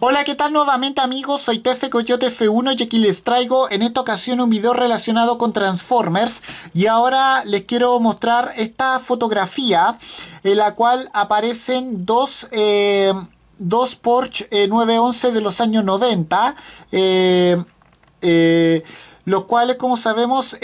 Hola, ¿qué tal nuevamente amigos? Soy Tefe Coyote F1 y aquí les traigo en esta ocasión un video relacionado con Transformers y ahora les quiero mostrar esta fotografía en la cual aparecen dos... Eh, dos Porsche 911 eh, de los años 90 eh, los cuales como sabemos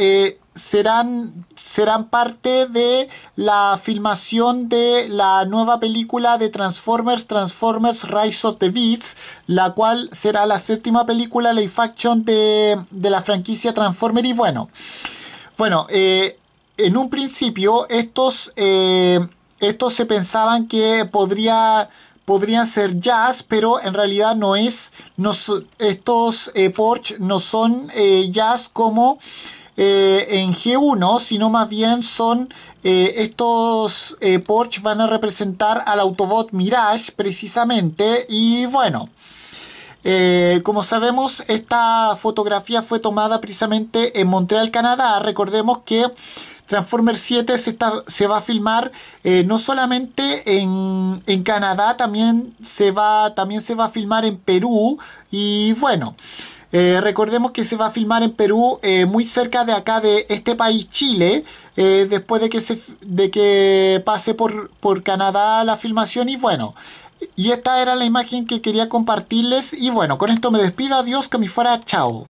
serán, serán parte de la filmación de la nueva película de Transformers, Transformers Rise of the Beats, la cual será la séptima película de, la franquicia Transformers. Y bueno, bueno eh, en un principio estos, eh, estos se pensaban que podría podrían ser jazz, pero en realidad no es. estos eh, Porsche no son jazz como eh, en G1, sino más bien son eh, estos eh, Porsche van a representar al Autobot Mirage precisamente y bueno. como sabemos, esta fotografía fue tomada precisamente en Montreal, Canadá. Recordemos que Transformers 7 se, va a filmar no solamente en, Canadá, también se, va, también se va a filmar en Perú. Y bueno, eh, recordemos que se va a filmar en Perú, eh, muy cerca de acá, de este país, Chile, eh, después de que, se, de que pase por, por Canadá la filmación y bueno. Y esta era la imagen que quería compartirles y bueno, con esto me despido, adiós, que me fuera, chao.